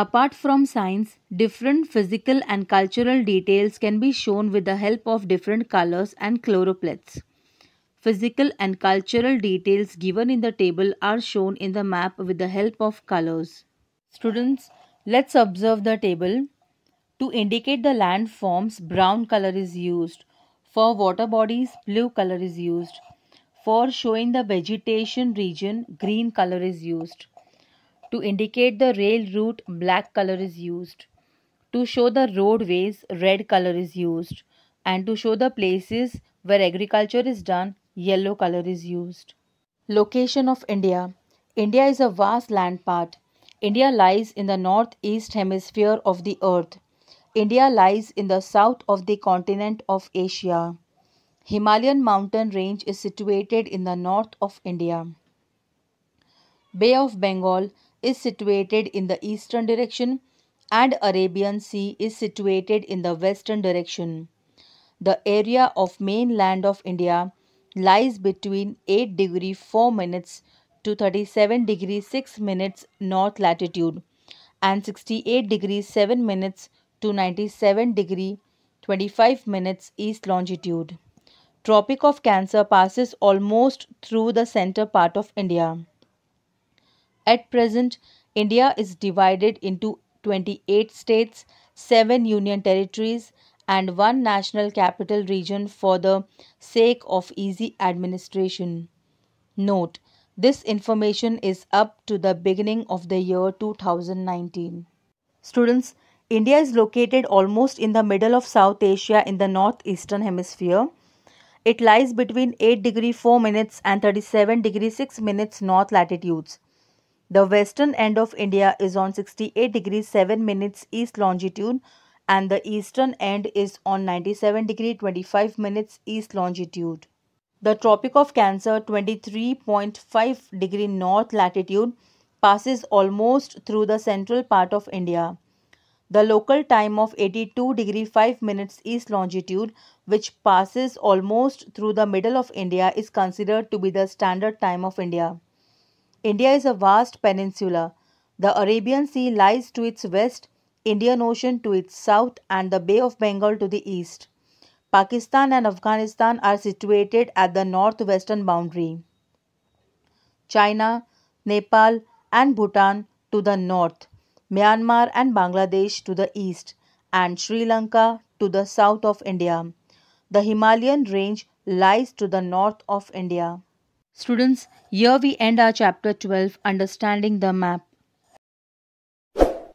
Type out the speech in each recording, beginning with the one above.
Apart from signs, different physical and cultural details can be shown with the help of different colors and chloroplasts. Physical and cultural details given in the table are shown in the map with the help of colors. Students, let's observe the table. To indicate the landforms, brown color is used. For water bodies, blue color is used. For showing the vegetation region, green color is used. To indicate the rail route, black color is used. To show the roadways, red color is used. And to show the places where agriculture is done, yellow color is used. Location of India India is a vast land part. India lies in the northeast hemisphere of the earth. India lies in the south of the continent of Asia. Himalayan mountain range is situated in the north of India. Bay of Bengal is situated in the eastern direction and Arabian Sea is situated in the western direction. The area of mainland of India lies between 8 degree 4 minutes to 37 degree 6 minutes north latitude and 68 degree 7 minutes to 97 degree 25 minutes east longitude. Tropic of Cancer passes almost through the center part of India. At present, India is divided into 28 states, 7 union territories, and one national capital region for the sake of easy administration. Note, this information is up to the beginning of the year 2019. Students, India is located almost in the middle of South Asia in the northeastern hemisphere. It lies between 8 degree 4 minutes and 37 degree 6 minutes north latitudes. The western end of India is on 68 degrees 7 minutes east longitude and the eastern end is on 97 degree 25 minutes east longitude. The Tropic of Cancer 23.5 degree north latitude passes almost through the central part of India. The local time of 82 degree 5 minutes east longitude which passes almost through the middle of India is considered to be the standard time of India. India is a vast peninsula. The Arabian Sea lies to its west, Indian Ocean to its south, and the Bay of Bengal to the east. Pakistan and Afghanistan are situated at the northwestern boundary. China, Nepal, and Bhutan to the north, Myanmar and Bangladesh to the east, and Sri Lanka to the south of India. The Himalayan range lies to the north of India. Students, here we end our chapter 12 understanding the map.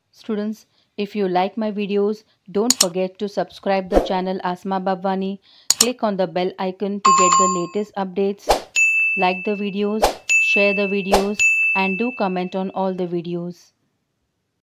Students, if you like my videos, don't forget to subscribe the channel Asma Babwani. Click on the bell icon to get the latest updates. Like the videos, share the videos and do comment on all the videos.